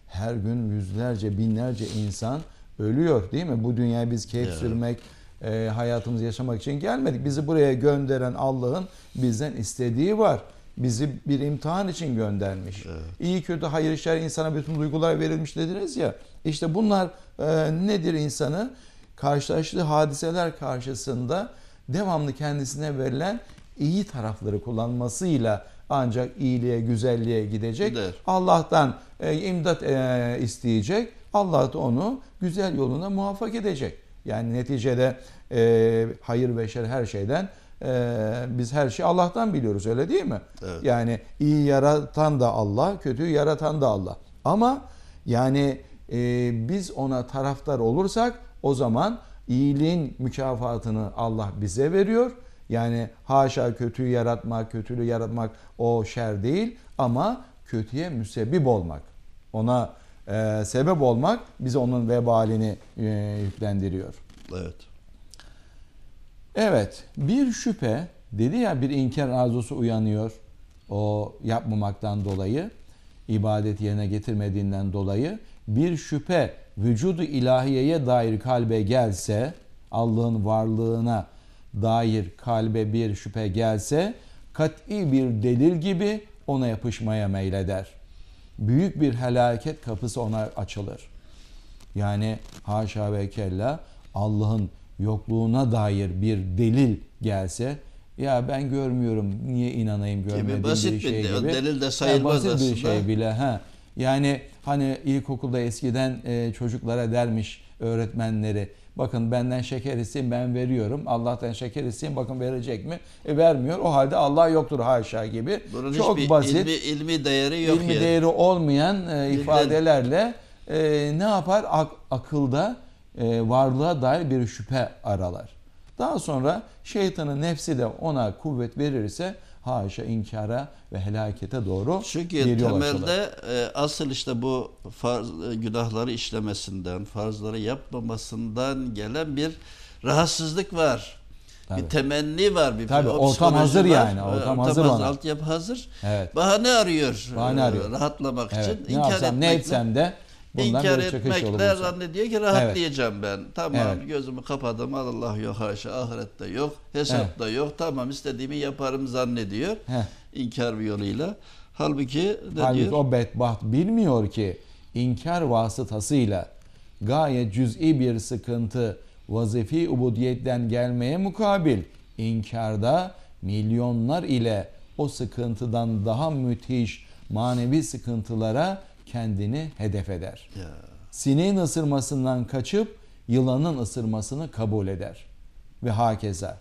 her gün yüzlerce, binlerce insan ölüyor değil mi? Bu dünyaya biz keyif evet. sürmek, e, hayatımızı yaşamak için gelmedik. Bizi buraya gönderen Allah'ın bizden istediği var bizi bir imtihan için göndermiş. Evet. İyi kötü hayır işler insana bütün duygular verilmiş dediniz ya. İşte bunlar e, nedir insanı? Karşılaştığı hadiseler karşısında devamlı kendisine verilen iyi tarafları kullanmasıyla ancak iyiliğe, güzelliğe gidecek. Gider. Allah'tan e, imdat e, isteyecek. Allah da onu güzel yoluna muvaffak edecek. Yani neticede e, hayır ve şer her şeyden ee, biz her şeyi Allah'tan biliyoruz öyle değil mi? Evet. Yani iyi yaratan da Allah, kötüyü yaratan da Allah. Ama yani e, biz ona taraftar olursak o zaman iyiliğin mükafatını Allah bize veriyor. Yani haşa kötüyü yaratmak, kötülüğü yaratmak o şer değil ama kötüye müsebbip olmak. Ona e, sebep olmak bize onun vebalini e, yüklendiriyor. Evet. Evet, bir şüphe dedi ya bir inkar arzusu uyanıyor o yapmamaktan dolayı, ibadet yerine getirmediğinden dolayı bir şüphe vücudu ilahiyeye dair kalbe gelse, Allah'ın varlığına dair kalbe bir şüphe gelse kat'i bir delil gibi ona yapışmaya meyleder. Büyük bir helaket kapısı ona açılır. Yani haşa ve kella Allah'ın yokluğuna dair bir delil gelse ya ben görmüyorum niye inanayım görmediğim şey gibi basit bir şey bir gibi. delil de sayılmaz basit aslında. bir şey bile ha. Yani hani ilkokulda eskiden e, çocuklara dermiş öğretmenleri bakın benden şeker isteyin ben veriyorum. Allah'tan şeker isteyin bakın verecek mi? E vermiyor. O halde Allah yoktur haşa gibi. Bunun Çok basit. Ilmi, ilmi değeri yok. ilmi yani. değeri olmayan e, ifadelerle e, ne yapar Ak, akılda e, varlığa dair bir şüphe aralar. Daha sonra şeytanın nefsi de ona kuvvet verirse haşa inkara ve helakete doğru Çünkü temelde e, asıl işte bu farz, e, günahları işlemesinden, farzları yapmamasından gelen bir rahatsızlık var. Tabii. Bir temenni var. Bir Tabii bir, ortam hazır var. yani. E, ortam, ortam hazır, hazır Altyapı hazır. Evet. Bahane arıyor. Bahane e, arıyor. Rahatlamak evet. için. Ne, yapsam, ne etsem de Bundan İnkar etmekle zannediyor ki rahatlayacağım evet. ben. Tamam evet. gözümü kapadım Allah yok haşa ahirette yok hesapta evet. yok tamam istediğimi yaparım zannediyor. Heh. İnkar yoluyla. Halbuki ne Halbuki diyor? o bedbaht bilmiyor ki inkar vasıtasıyla gayet cüz'i bir sıkıntı vazifi ubudiyetten gelmeye mukabil inkarda milyonlar ile o sıkıntıdan daha müthiş manevi sıkıntılara kendini hedef eder. Sineğin ısırmasından kaçıp yılanın ısırmasını kabul eder. Ve hakeza.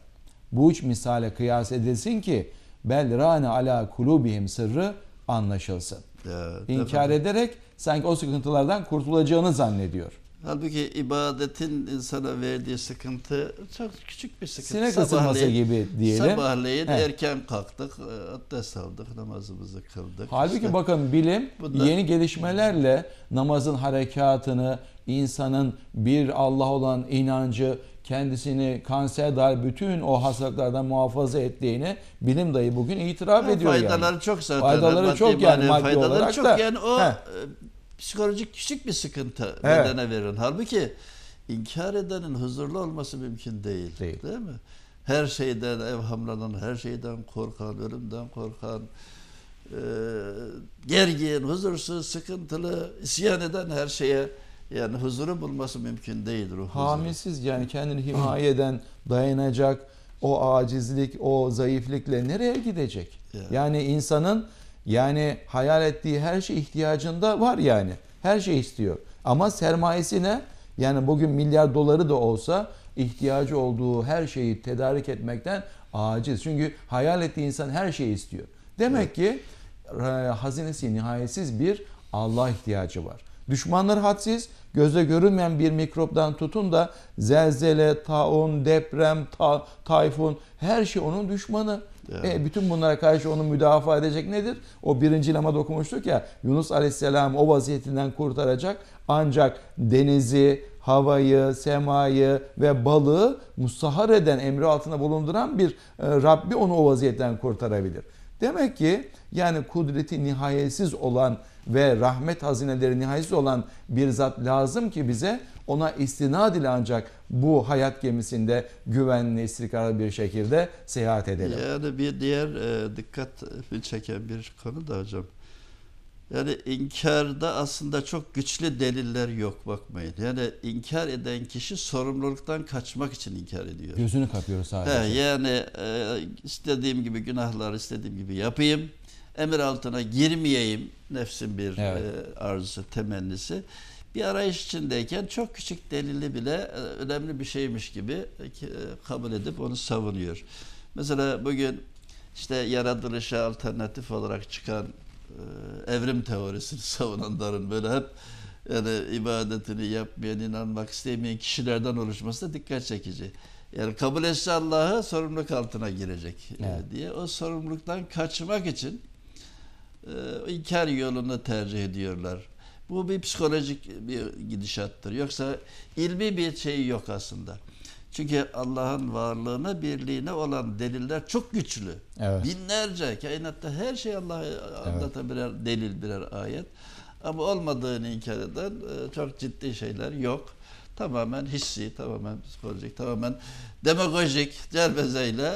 Bu üç misale kıyas edilsin ki bel rane ala kulubihim sırrı anlaşılsın. Ya, İnkar tabii. ederek sanki o sıkıntılardan kurtulacağını zannediyor. Halbuki ibadetin insana e, verdiği sıkıntı çok küçük bir sıkıntı. Sinek ısırması gibi diyelim. Sabahleyin He. erken kalktık, e, abdest aldık, namazımızı kıldık. Halbuki işte. bakın bilim Bundan... yeni gelişmelerle namazın harekatını, insanın bir Allah olan inancı, kendisini kanser dar bütün o hastalıklardan muhafaza ettiğini bilim dayı bugün itiraf ha, ediyor faydaları yani. çok zaten. Faydaları çok yani maddi faydaları olarak çok da. Yani o psikolojik küçük bir sıkıntı evet. bedene verin. Halbuki inkar edenin huzurlu olması mümkün değil. Değil, değil mi? Her şeyden evhamlanan, her şeyden korkan, ölümden korkan, e, gergin, huzursuz, sıkıntılı, isyan eden her şeye yani huzuru bulması mümkün değil ruh Hamisiz yani kendini himaye eden, dayanacak, o acizlik, o zayıflıkla nereye gidecek? Yani, yani insanın yani hayal ettiği her şey ihtiyacında var yani. Her şey istiyor. Ama sermayesi ne? Yani bugün milyar doları da olsa ihtiyacı olduğu her şeyi tedarik etmekten aciz. Çünkü hayal ettiği insan her şeyi istiyor. Demek ki e, hazinesi nihayetsiz bir Allah ihtiyacı var. Düşmanlar hadsiz, göze görünmeyen bir mikroptan tutun da zelzele, taun, deprem, ta, tayfun her şey onun düşmanı. Yani. E, bütün bunlara karşı onu müdafaa edecek nedir? O birinci lama dokunmuştuk ya Yunus Aleyhisselam o vaziyetinden kurtaracak ancak denizi, havayı, semayı ve balığı musahar eden, emri altında bulunduran bir e, Rabbi onu o vaziyetten kurtarabilir. Demek ki yani kudreti nihayetsiz olan ve rahmet hazineleri nihayetsiz olan bir zat lazım ki bize ona istinad ile ancak bu hayat gemisinde güvenli, istikrarlı bir şekilde seyahat edelim. Yani bir diğer e, dikkat çeken bir konu da hocam. Yani inkarda aslında çok güçlü deliller yok bakmayın. Yani inkar eden kişi sorumluluktan kaçmak için inkar ediyor. Gözünü kapıyor sadece. He, yani e, istediğim gibi günahlar istediğim gibi yapayım emir altına girmeyeyim nefsin bir evet. e, arzusu, temennisi. Bir arayış içindeyken çok küçük delili bile e, önemli bir şeymiş gibi e, e kabul edip onu savunuyor. Mesela bugün işte yaratılışa alternatif olarak çıkan e, evrim teorisini (laughs) savunanların böyle hep yani ibadetini yapmayan, inanmak istemeyen kişilerden oluşması da dikkat çekici. Yani kabul etse Allah'ı sorumluluk altına girecek e, evet. diye. O sorumluluktan kaçmak için e, inkar yolunu tercih ediyorlar. Bu bir psikolojik bir gidişattır. Yoksa ilmi bir şey yok aslında. Çünkü Allah'ın varlığına, birliğine olan deliller çok güçlü. Evet. Binlerce, kainatta her şey Allah'a anlatan evet. birer delil, birer ayet. Ama olmadığını inkar eden e, çok ciddi şeyler yok. Tamamen hissi, tamamen psikolojik, tamamen demagojik cerbezeyle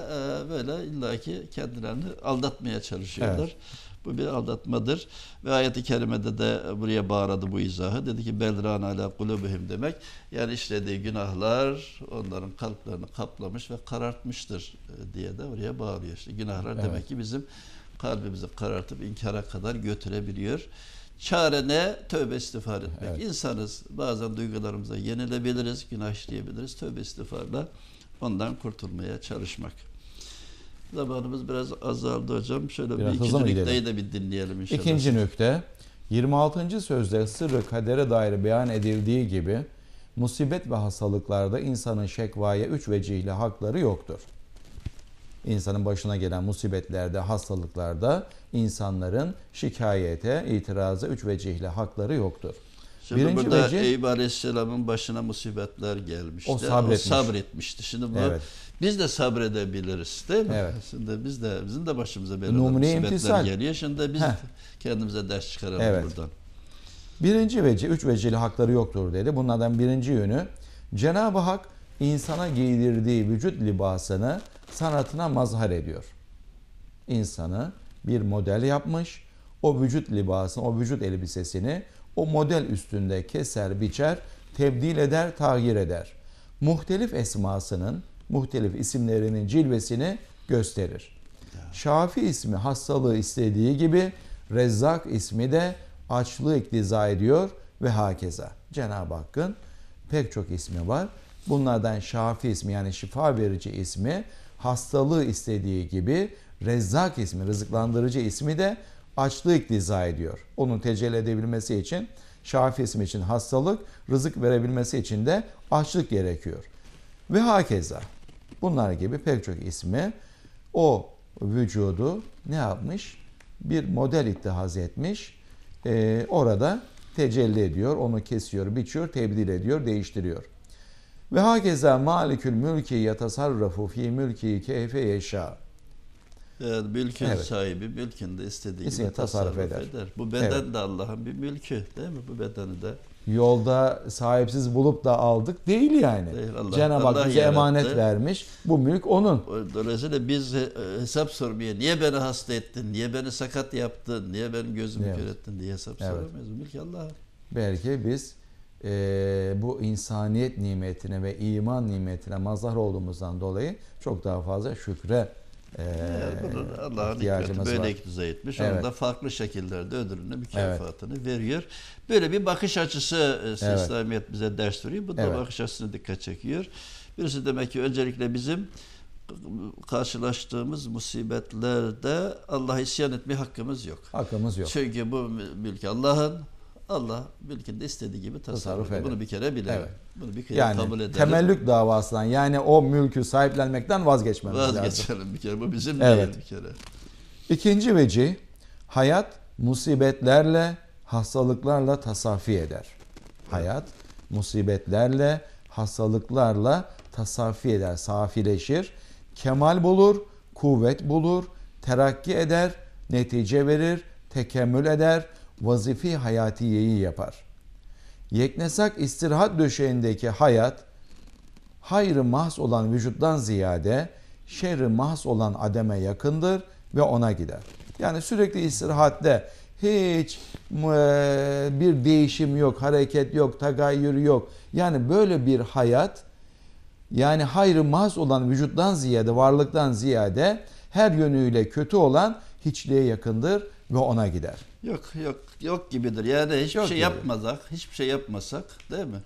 böyle illaki kendilerini aldatmaya çalışıyorlar. Evet. Bu bir aldatmadır. Ve ayeti kerimede de buraya bağırdı bu izahı. Dedi ki belran ala kulubihim demek. Yani işlediği günahlar onların kalplerini kaplamış ve karartmıştır e, diye de buraya bağlıyor. İşte günahlar evet. demek ki bizim kalbimizi karartıp inkara kadar götürebiliyor. Çare ne? Tövbe istiğfar etmek. Evet. İnsanız. Bazen duygularımıza yenilebiliriz, günah işleyebiliriz. Tövbe istiğfarla ondan kurtulmaya çalışmak. Zamanımız biraz azaldı hocam. Şöyle biraz bir ikinci nükteyi de bir dinleyelim inşallah. İkinci nükte 26. sözde sırrı kadere dair beyan edildiği gibi musibet ve hastalıklarda insanın şekvaya üç vecihle hakları yoktur. İnsanın başına gelen musibetlerde, hastalıklarda insanların şikayete, itiraza üç vecihle hakları yoktur. Şimdi Birinci burada vecih, Eyüp Aleyhisselam'ın başına musibetler gelmişti. O sabretmiş. O sabretmişti. Şimdi bu evet. biz de sabredebiliriz değil mi? Evet. Şimdi biz de bizim de başımıza böyle musibetler imtisal. geliyor. Şimdi biz Heh. kendimize ders çıkaralım evet. buradan. Birinci veci, üç vecili hakları yoktur dedi. Bunlardan birinci yönü Cenab-ı Hak insana giydirdiği vücut libasını sanatına mazhar ediyor. İnsanı bir model yapmış, o vücut libasını, o vücut elbisesini o model üstünde keser, biçer, tebdil eder, tahir eder. Muhtelif esmasının, muhtelif isimlerinin cilvesini gösterir. Şafi ismi hastalığı istediği gibi Rezzak ismi de açlığı iktiza ediyor ve hakeza. Cenab-ı Hakk'ın pek çok ismi var. Bunlardan Şafi ismi yani şifa verici ismi hastalığı istediği gibi Rezzak ismi, rızıklandırıcı ismi de açlık liza ediyor. Onun tecelli edebilmesi için şafi için hastalık, rızık verebilmesi için de açlık gerekiyor. Ve hakeza bunlar gibi pek çok ismi o vücudu ne yapmış? Bir model ittihaz etmiş. Ee, orada tecelli ediyor, onu kesiyor, biçiyor, tebdil ediyor, değiştiriyor. Ve hakeza malikül mülki yetasarrafu fi mülki keyfe yeşâ. Yani mülkün evet. sahibi mülkünde istediği İsmini gibi tasarruf, tasarruf eder. eder. Bu beden evet. de Allah'ın bir mülkü değil mi? Bu bedeni de yolda sahipsiz bulup da aldık değil yani. Cenab-ı Hak bize emanet vermiş. Bu mülk onun. Dolayısıyla biz e, hesap sormaya niye beni hasta ettin, niye beni sakat yaptın, niye benim gözümü evet. kör ettin diye hesap evet. soramayız. Mülk Allah'ın. Belki biz e, bu insaniyet nimetine ve iman nimetine mazhar olduğumuzdan dolayı çok daha fazla şükre e, Allah'ın hikmeti böyle var. iktiza etmiş. Evet. Onun da farklı şekillerde ödülünü, mükafatını evet. veriyor. Böyle bir bakış açısı e, evet. İslamiyet bize ders veriyor. Bu da evet. bakış açısına dikkat çekiyor. Birisi demek ki öncelikle bizim karşılaştığımız musibetlerde Allah'a isyan etme hakkımız yok. Hakkımız yok. Çünkü bu mülk Allah'ın, Allah de istediği gibi tasarruf, eder. Bunu bir kere bilelim. Evet. Bunu bir kere yani, kabul edelim. Temellük davasından yani o mülkü sahiplenmekten vazgeçmemiz Vazgeçelim lazım. Vazgeçelim bir kere. Bu bizim evet. değil bir kere. İkinci veci hayat musibetlerle hastalıklarla tasafi eder. Hayat musibetlerle hastalıklarla tasafi eder, safileşir, kemal bulur, kuvvet bulur, terakki eder, netice verir, tekemmül eder, vazifi hayatiyeyi yapar. Yeknesak istirahat döşeğindeki hayat, hayrı mahs olan vücuttan ziyade şerri mahs olan ademe yakındır ve ona gider. Yani sürekli istirahatte hiç e, bir değişim yok, hareket yok, tagayyür yok. Yani böyle bir hayat yani hayrı mahz olan vücuttan ziyade, varlıktan ziyade her yönüyle kötü olan hiçliğe yakındır ve ona gider. Yok yok yok gibidir. Yani hiçbir yok şey gibi. yapmasak, hiçbir şey yapmasak değil mi?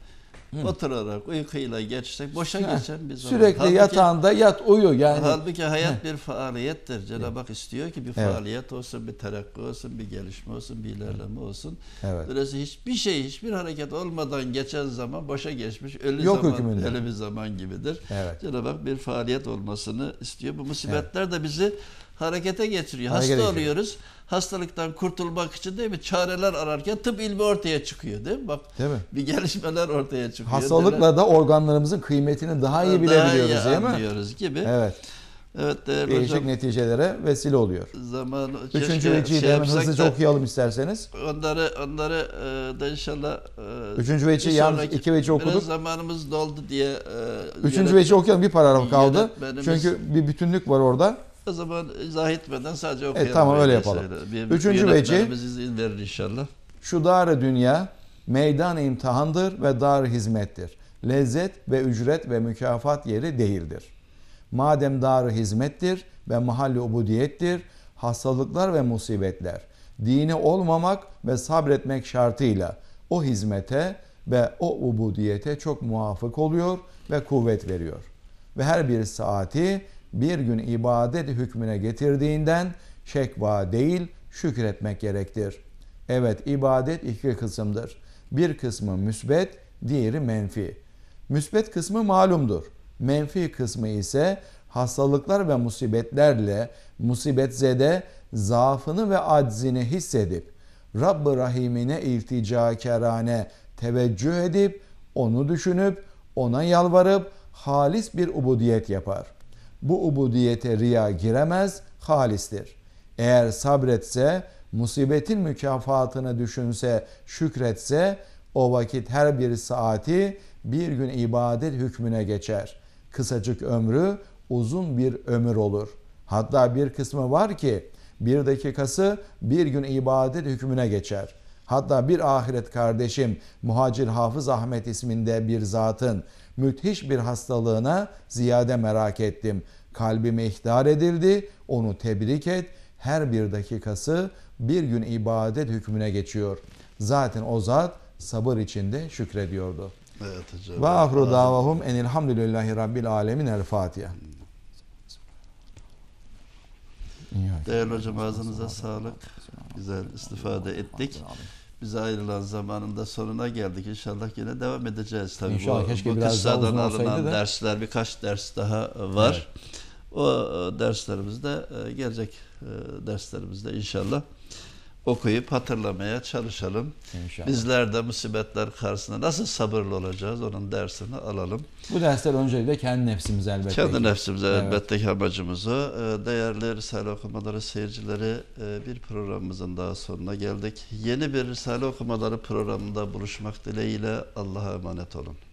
Hı. Oturarak uykuyla geçsek boşa ha. geçen bir zaman. Sürekli halbuki, yatağında yat uyu yani. Halbuki hayat Hı. bir faaliyettir. Cenab-ı Hak istiyor ki bir evet. faaliyet olsun, bir terakki olsun, bir gelişme olsun, bir ilerleme olsun. Evet. Dolayısıyla hiçbir şey, hiçbir hareket olmadan geçen zaman boşa geçmiş, ölü Yok zaman, hükümünde. ölü bir zaman gibidir. Evet. Cenab-ı Hak bir faaliyet olmasını istiyor. Bu musibetler evet. de bizi harekete geçiriyor. Hareket Hasta geçiriyor. oluyoruz. Hastalıktan kurtulmak için değil mi? Çareler ararken tıp ilmi ortaya çıkıyor değil mi? Bak değil mi? bir gelişmeler ortaya çıkıyor. Hastalıkla da organlarımızın kıymetini daha iyi daha bilebiliyoruz iyi değil mi? anlıyoruz gibi. Evet. Evet değerli Değişik hocam. neticelere vesile oluyor. Zaman, Üçüncü vecihi şey de hemen hızlıca da, okuyalım isterseniz. Onları onları e, da inşallah. E, Üçüncü veci yalnız iki veci okuduk. Biraz zamanımız doldu diye. E, Üçüncü yönet, veci okuyalım bir paragraf kaldı. Çünkü bir bütünlük var orada. O zaman izah etmeden sadece e, okuyalım. E, tamam öyle yapalım. Bir, Üçüncü veci. izin verir inşallah. Şu dar dünya meydan imtihandır ve dar hizmettir. Lezzet ve ücret ve mükafat yeri değildir. Madem dar hizmettir ve mahalli ubudiyettir, hastalıklar ve musibetler, dini olmamak ve sabretmek şartıyla o hizmete ve o ubudiyete çok muvafık oluyor ve kuvvet veriyor. Ve her bir saati bir gün ibadet hükmüne getirdiğinden şekva değil şükretmek gerektir. Evet ibadet iki kısımdır. Bir kısmı müsbet, diğeri menfi. Müsbet kısmı malumdur. Menfi kısmı ise hastalıklar ve musibetlerle musibetzede zaafını ve aczini hissedip Rabb-ı Rahim'ine kerane teveccüh edip onu düşünüp ona yalvarıp halis bir ubudiyet yapar bu ubudiyete riya giremez, halistir. Eğer sabretse, musibetin mükafatını düşünse, şükretse, o vakit her bir saati bir gün ibadet hükmüne geçer. Kısacık ömrü uzun bir ömür olur. Hatta bir kısmı var ki bir dakikası bir gün ibadet hükmüne geçer. Hatta bir ahiret kardeşim Muhacir Hafız Ahmet isminde bir zatın müthiş bir hastalığına ziyade merak ettim. Kalbim ihtar edildi, onu tebrik et. Her bir dakikası bir gün ibadet hükmüne geçiyor. Zaten o zat sabır içinde şükrediyordu. Evet hocam. Ve ahru davahum enilhamdülillahi rabbil alemin el Fatiha. Değerli hocam ağzınıza sağlık. Güzel istifade ettik. Biz ayrılan zamanında sonuna geldik. İnşallah yine devam edeceğiz tabii. İnşallah bu, keşke bu biraz daha uzun alınan da. dersler birkaç ders daha e, var. Evet. O e, derslerimizde e, gelecek derslerimizde inşallah okuyup hatırlamaya çalışalım. İnşallah. Bizler de musibetler karşısında nasıl sabırlı olacağız onun dersini alalım. Bu dersler öncelikle kendi nefsimize elbette. Kendi nefsimize evet. elbette ki amacımızı. Ee, değerli Risale Okumaları seyircileri e, bir programımızın daha sonuna geldik. Yeni bir Risale Okumaları programında buluşmak dileğiyle Allah'a emanet olun.